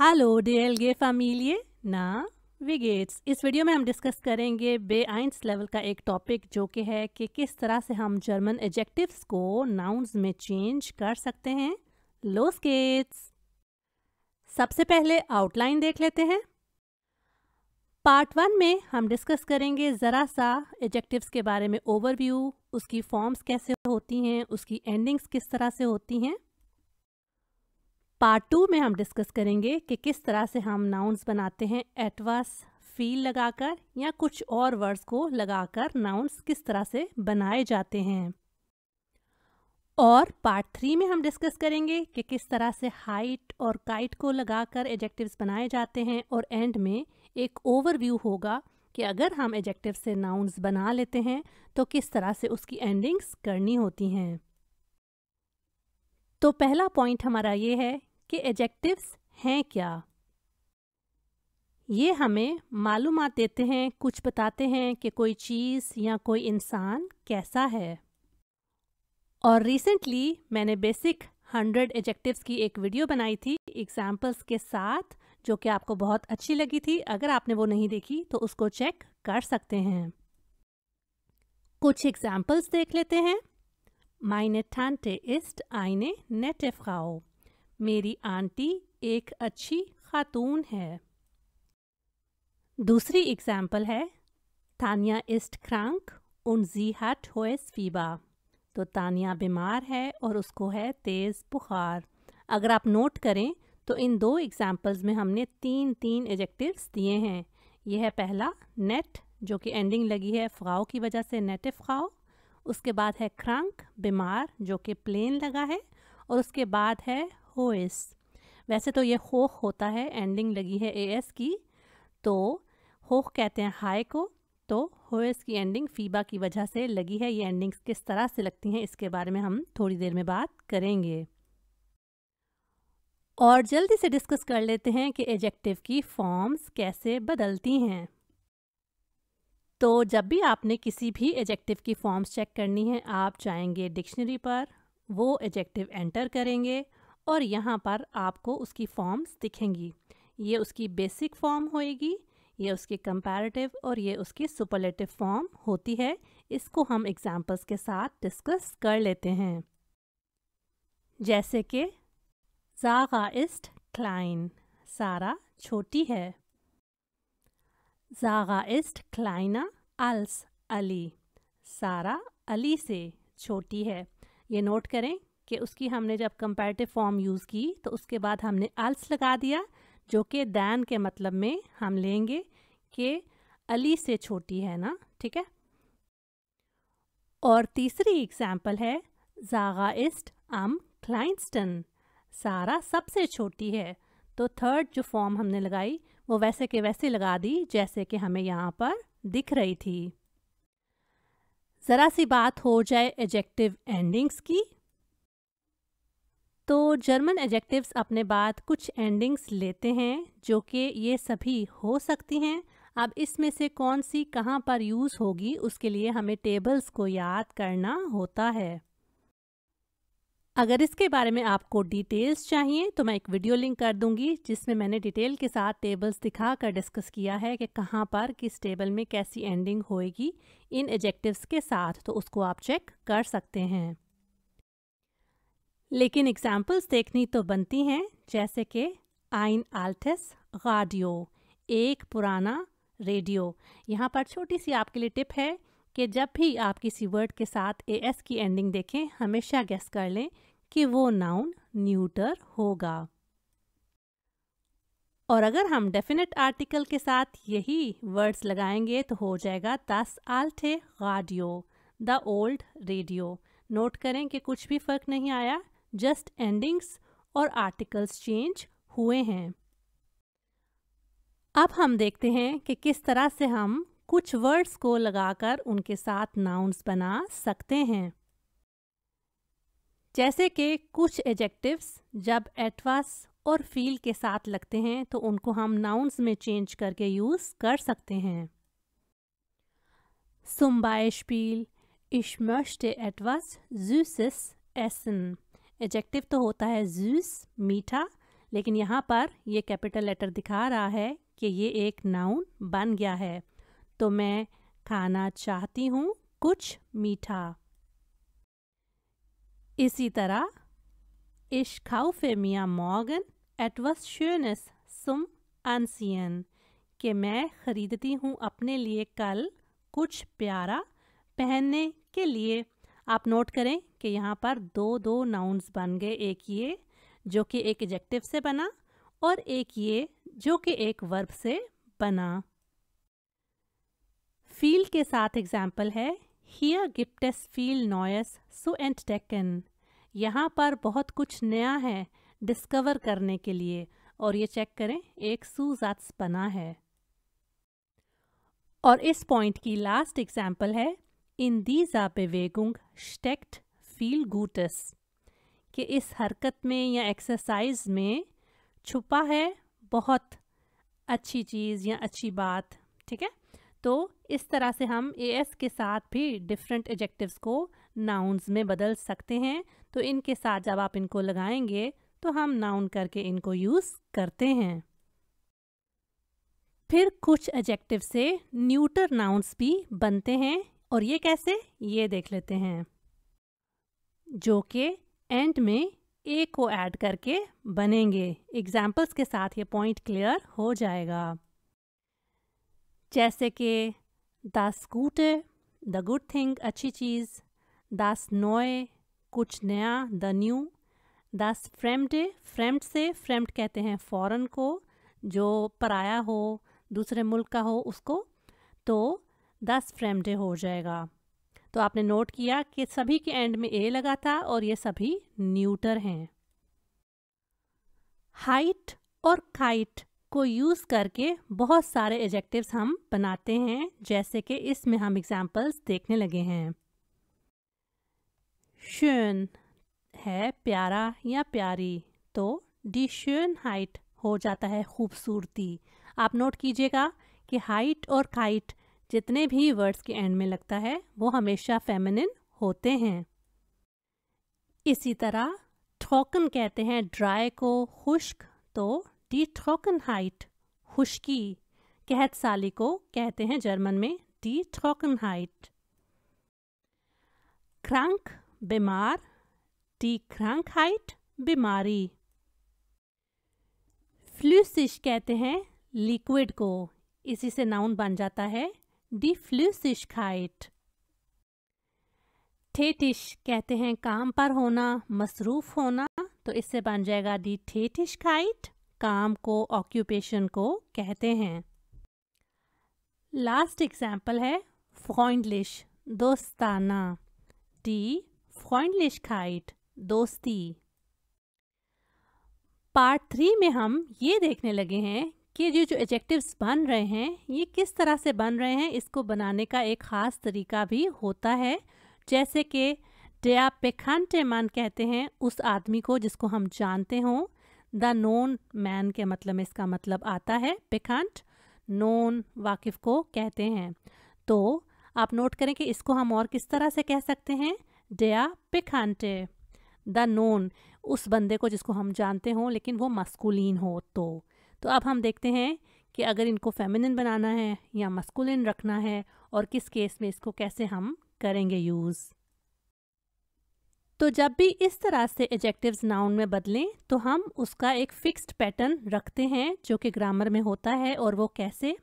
Hello डीएलगे family ना विगेट्स इस वीडियो में हम डिस्कस करेंगे बे आइंस लेवल का एक टॉपिक जो कि है कि किस तरह से हम जर्मन एजेक्टिव्स को नाउन्स में चेंज कर सकते हैं लोस गेट्स सबसे पहले आउटलाइन देख लेते हैं पार्ट वन में हम डिस्कस करेंगे ज़रा सा एजेक्टिव्स के बारे में ओवरव्यू उसकी फॉर्म्स कैसे होती हैं उसकी एंडिंग्स किस तरह से होती हैं पार्ट टू में हम डिस्कस करेंगे कि किस तरह से हम नाउन्स बनाते हैं एटवास फील लगाकर या कुछ और वर्ड्स को लगाकर नाउन्स किस तरह से बनाए जाते हैं और पार्ट थ्री में हम डिस्कस करेंगे कि किस तरह से हाइट और काइट को लगाकर एडजेक्टिव्स बनाए जाते हैं और एंड में एक ओवरव्यू होगा कि अगर हम एडजेक्टिव से नाउन्स बना लेते हैं तो किस तरह से उसकी एंडिंग्स करनी होती हैं तो पहला पॉइंट हमारा ये है कि एडजेक्टिव्स हैं क्या ये हमें मालूम देते हैं कुछ बताते हैं कि कोई चीज़ या कोई इंसान कैसा है और रिसेंटली मैंने बेसिक हंड्रेड एजेक्टिव्स की एक वीडियो बनाई थी एग्जाम्पल्स के साथ जो कि आपको बहुत अच्छी लगी थी अगर आपने वो नहीं देखी तो उसको चेक कर सकते हैं कुछ एग्जाम्पल्स देख लेते हैं माइने ठानते इस्ट आइने नेटेफ्राओ मेरी आंटी एक अच्छी खातून है दूसरी एग्जाम्पल है तानिया इस्ट क्रांक उन जी हट होएस फीबा तो तानिया बीमार है और उसको है तेज़ बुखार अगर आप नोट करें तो इन दो एग्जाम्पल्स में हमने तीन तीन एजेक्टिव्स दिए हैं यह है पहला नेट जो कि एंडिंग लगी है फ़ाव की वजह से नेट फ़ाव उसके बाद है क्रंक बीमार जो कि प्लेन लगा है और उसके बाद है होइस वैसे तो ये होख होता है एंडिंग लगी है ए एस की तो होख कहते हैं हाय को तो होइस की एंडिंग फीबा की वजह से लगी है ये एंडिंग्स किस तरह से लगती हैं इसके बारे में हम थोड़ी देर में बात करेंगे और जल्दी से डिस्कस कर लेते हैं कि एजेक्टिव की फॉर्म्स कैसे बदलती हैं तो जब भी आपने किसी भी एजेक्टिव की फॉर्म्स चेक करनी है आप जाएंगे डिक्शनरी पर वो एजेक्टिव एंटर करेंगे और यहाँ पर आपको उसकी फॉर्म्स दिखेंगी ये उसकी बेसिक फॉर्म होएगी ये उसकी कंपैरेटिव और ये उसकी सुपरलेटिव फॉर्म होती है इसको हम एग्जाम्पल्स के साथ डिस्कस कर लेते हैं जैसे कि जागा इस्ट क्लाइन सारा छोटी है जागा इस्ट क्लाइना अल्स अली सारा अली से छोटी है ये नोट करें कि उसकी हमने जब कंपेरेटिव फॉर्म यूज़ की तो उसके बाद हमने अल्स लगा दिया जो कि दैन के मतलब में हम लेंगे कि अली से छोटी है ना ठीक है और तीसरी एग्ज़ाम्पल है जागा इस्ट आम क्लाइंस्टन सारा सबसे छोटी है तो थर्ड जो फॉर्म हमने लगाई वो वैसे के वैसे लगा दी जैसे कि हमें यहाँ पर दिख रही थी ज़रा सी बात हो जाए एजेक्टिव एंडिंग्स की तो जर्मन एडजेक्टिव्स अपने बाद कुछ एंडिंग्स लेते हैं जो कि ये सभी हो सकती हैं अब इसमें से कौन सी कहाँ पर यूज़ होगी उसके लिए हमें टेबल्स को याद करना होता है अगर इसके बारे में आपको डिटेल्स चाहिए तो मैं एक वीडियो लिंक कर दूंगी जिसमें मैंने डिटेल के साथ टेबल्स दिखा कर डिस्कस किया है कि कहाँ पर किस टेबल में कैसी एंडिंग होएगी इन एजेक्टिव्स के साथ तो उसको आप चेक कर सकते हैं लेकिन एग्जाम्पल्स देखनी तो बनती हैं जैसे कि आइन आल्टस गाडियो एक पुराना रेडियो यहाँ पर छोटी सी आपके लिए टिप है कि जब भी आप किसी वर्ड के साथ ए एस की एंडिंग देखें हमेशा गैस कर लें कि वो नाउन न्यूटर होगा और अगर हम डेफिनेट आर्टिकल के साथ यही वर्ड्स लगाएंगे तो हो जाएगा दस आल्टे गाडियो द ओल्ड रेडियो नोट करें कि कुछ भी फ़र्क नहीं आया जस्ट एंडिंग्स और आर्टिकल्स चेंज हुए हैं अब हम देखते हैं कि किस तरह से हम कुछ वर्ड्स को लगाकर उनके साथ नाउन्स बना सकते हैं जैसे कि कुछ एजेक्टिव्स जब एटवास और फील के साथ लगते हैं तो उनको हम नाउन्स में चेंज करके यूज़ कर सकते हैं सुम्बाइश Beispiel, ich möchte etwas adjective तो होता है जूस मीठा लेकिन यहाँ पर ये कैपिटल लेटर दिखा रहा है कि ये एक नाउन बन गया है तो मैं खाना चाहती हूँ कुछ मीठा इसी तरह Ich kaufe mir morgen etwas Schönes zum कि मैं ख़रीदती हूँ अपने लिए कल कुछ प्यारा पहनने के लिए आप नोट करें कि यहाँ पर दो दो नाउन्स बन गए एक ये जो कि एक एजेक्टिव से बना और एक ये जो कि एक वर्ब से बना फील के साथ एग्जाम्पल है हियर गिप्टस फील नॉयस सो एंड टेकन यहाँ पर बहुत कुछ नया है डिस्कवर करने के लिए और ये चेक करें एक सूजात्स बना है और इस पॉइंट की लास्ट एग्जाम्पल है इन दीजा बेवेगुंग स्टेक्ट फील गूटस कि इस हरकत में या एक्सरसाइज में छुपा है बहुत अच्छी चीज़ या अच्छी बात ठीक है तो इस तरह से हम ए एस के साथ भी डिफरेंट एजेक्टिव्स को नाउन्स में बदल सकते हैं तो इनके साथ जब आप इनको लगाएंगे तो हम नाउन करके इनको यूज़ करते हैं फिर कुछ एजेक्टिव से न्यूटर नाउन्स भी बनते हैं और ये कैसे ये देख लेते हैं जो कि एंड में ए को ऐड करके बनेंगे एग्जाम्पल्स के साथ ये पॉइंट क्लियर हो जाएगा जैसे कि द स्कूट द गुड थिंग अच्छी चीज़ दास नोए कुछ नया द न्यू दास फ्रेम्ड फ्रेम्ड से फ्रेम्ड कहते हैं फॉरेन को जो पराया हो दूसरे मुल्क का हो उसको तो फ्रेम फ्रेम्ड हो जाएगा तो आपने नोट किया कि सभी के एंड में ए लगा था और ये सभी न्यूटर हैं हाइट और काइट को यूज़ करके बहुत सारे एजेक्टिव्स हम बनाते हैं जैसे कि इसमें हम एग्जाम्पल्स देखने लगे हैं श्योन है प्यारा या प्यारी तो डी श्योन हाइट हो जाता है खूबसूरती आप नोट कीजिएगा कि हाइट और काइट जितने भी वर्ड्स के एंड में लगता है वो हमेशा फेमिनिन होते हैं इसी तरह ठोकन कहते हैं ड्राई को खुश्क तो डी ठोकन हाइट खुश्की कहत साली को कहते हैं जर्मन में डी ठोकन हाइट क्रांक बीमार डी क्रांक हाइट बीमारी फ्लूसिश कहते हैं लिक्विड को इसी से नाउन बन जाता है die Flüssigkeit. ठेटिश कहते हैं काम पर होना मसरूफ होना तो इससे बन जाएगा दी ठेटिश काम को ऑक्यूपेशन को कहते हैं लास्ट एग्जाम्पल है फ्रॉइंडलिश दोस्ताना डी फ्रॉइंडलिश खाइट दोस्ती पार्ट थ्री में हम ये देखने लगे हैं कि ये जो एडजेक्टिव्स बन रहे हैं ये किस तरह से बन रहे हैं इसको बनाने का एक ख़ास तरीका भी होता है जैसे कि डेया पेखानटे मान कहते हैं उस आदमी को जिसको हम जानते हों द नोन मैन के मतलब में इसका मतलब आता है पेखांट नोन वाकिफ को कहते हैं तो आप नोट करें कि इसको हम और किस तरह से कह सकते हैं डेया पेखानटे द नोन उस बंदे को जिसको हम जानते हों लेकिन वो मस्कुलिन हो तो तो अब हम देखते हैं कि अगर इनको फेमिनिन बनाना है या मस्कुलिन रखना है और किस केस में इसको कैसे हम करेंगे यूज़ तो जब भी इस तरह से एजेक्टिव नाउन में बदलें तो हम उसका एक फिक्स्ड पैटर्न रखते हैं जो कि ग्रामर में होता है और वो कैसे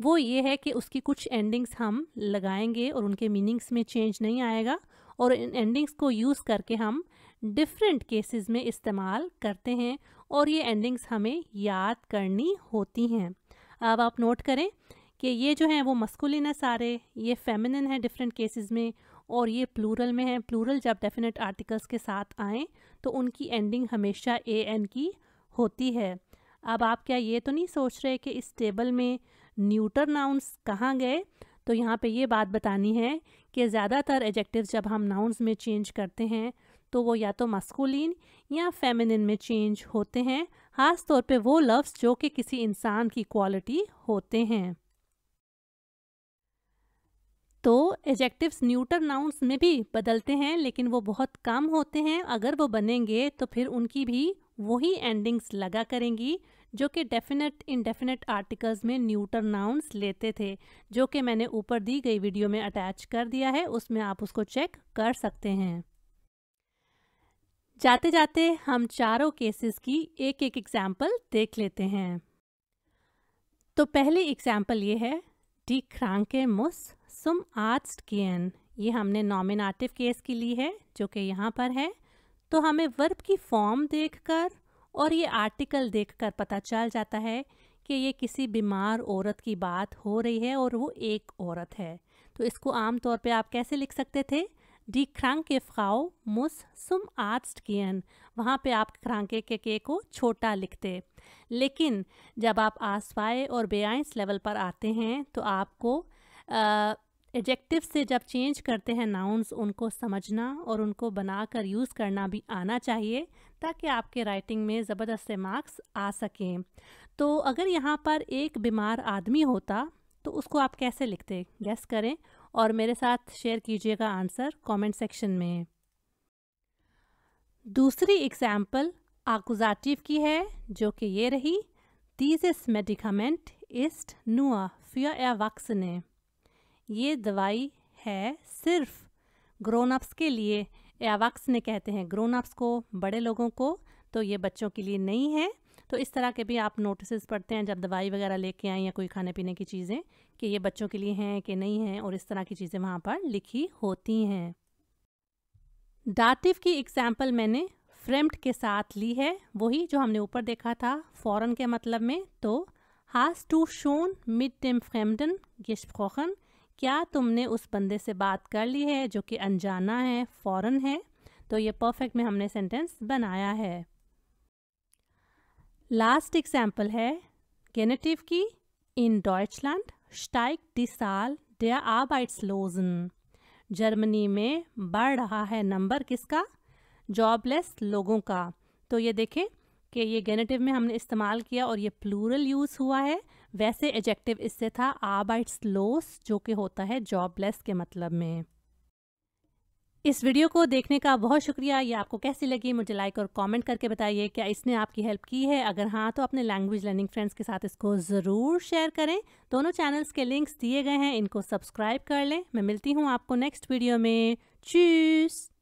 वो ये है कि उसकी कुछ एंडिंग्स हम लगाएंगे और उनके मीनिंग्स में चेंज नहीं आएगा और इन एंडिंग्स को यूज़ करके हम डिफरेंट केसेस में इस्तेमाल करते हैं और ये एंडिंग्स हमें याद करनी होती हैं अब आप नोट करें कि ये जो हैं वो मस्कुलिन है सारे ये फेमिनिन है डिफरेंट केसेस में और ये प्लूरल में है प्लूरल जब डेफिनेट आर्टिकल्स के साथ आएँ तो उनकी एंडिंग हमेशा ए एन की होती है अब आप क्या ये तो नहीं सोच रहे कि इस टेबल में न्यूटर नाउन्स कहाँ गए तो यहाँ पे ये बात बतानी है कि ज़्यादातर एडजेक्टिव्स जब हम नाउन्स में चेंज करते हैं तो वो या तो मस्कुलिन या फेमिनिन में चेंज होते हैं ख़ास तौर पे वो लफ्ज़ जो कि किसी इंसान की क्वालिटी होते हैं तो एजेक्टिव्स न्यूटर नाउन्स में भी बदलते हैं लेकिन वो बहुत कम होते हैं अगर वो बनेंगे तो फिर उनकी भी वही एंडिंग्स लगा करेंगी जो कि डेफिनेट इनडेफिनेट आर्टिकल्स में न्यूटर नाउंस लेते थे जो कि मैंने ऊपर दी गई वीडियो में अटैच कर दिया है उसमें आप उसको चेक कर सकते हैं जाते जाते हम चारों केसेस की एक एक एग्जाम्पल देख लेते हैं तो पहली एग्जाम्पल ये है डी क्रांके मुस सुम आर्ट केन ये हमने नॉमिनाटिव केस की ली है जो कि यहाँ पर है तो हमें वर्ब की फॉर्म देखकर और ये आर्टिकल देखकर पता चल जाता है कि ये किसी बीमार औरत की बात हो रही है और वो एक औरत है तो इसको आम तौर पे आप कैसे लिख सकते थे Die kranke Frau muss zum Arzt gehen. वहाँ पे आप क्रांके के के को छोटा लिखते लेकिन जब आप आसवाए और बेआइंस लेवल पर आते हैं तो आपको एडजेक्टिव से जब चेंज करते हैं नाउन्स उनको समझना और उनको बनाकर यूज़ करना भी आना चाहिए ताकि आपके राइटिंग में ज़बरदस्त से मार्क्स आ सकें तो अगर यहाँ पर एक बीमार आदमी होता तो उसको आप कैसे लिखते गैस करें और मेरे साथ शेयर कीजिएगा आंसर कमेंट सेक्शन में दूसरी एग्जाम्पल आकुजाटिव की है जो कि ये रही दीजिस मेडिकामेंट इस्ट नुआ फिया या वक्स ने ये दवाई है सिर्फ ग्रोनअप्स के लिए एवक्स ने कहते हैं ग्रोनअप्स को बड़े लोगों को तो ये बच्चों के लिए नहीं है तो इस तरह के भी आप नोटिस पढ़ते हैं जब दवाई वगैरह लेके आएँ या कोई खाने पीने की चीज़ें कि ये बच्चों के लिए हैं कि नहीं हैं और इस तरह की चीज़ें वहाँ पर लिखी होती हैं डाटिव की एग्ज़ाम्पल मैंने फ्रेम्ड के साथ ली है वही जो हमने ऊपर देखा था फ़ौरन के मतलब में तो हास टू शोन मिड टेम फ्रेमडन गिशन क्या तुमने उस बंदे से बात कर ली है जो कि अनजाना है फ़ौरन है तो ये परफेक्ट में हमने सेंटेंस बनाया है लास्ट एग्जाम्पल है गेनेटिव की इन डॉयचलैंड स्टाइक दिस साल डेयर आर्बाइट्सलोजन जर्मनी में बढ़ रहा है नंबर किसका जॉबलेस लोगों का तो ये देखें कि ये गेनेटिव में हमने इस्तेमाल किया और ये प्लूरल यूज़ हुआ है वैसे एजेक्टिव इससे था लोस जो कि होता है जॉबलेस के मतलब में इस वीडियो को देखने का बहुत शुक्रिया ये आपको कैसी लगी मुझे लाइक और कमेंट करके बताइए क्या इसने आपकी हेल्प की है अगर हाँ तो अपने लैंग्वेज लर्निंग फ्रेंड्स के साथ इसको ज़रूर शेयर करें दोनों चैनल्स के लिंक्स दिए गए हैं इनको सब्सक्राइब कर लें मैं मिलती हूँ आपको नेक्स्ट वीडियो में चूज़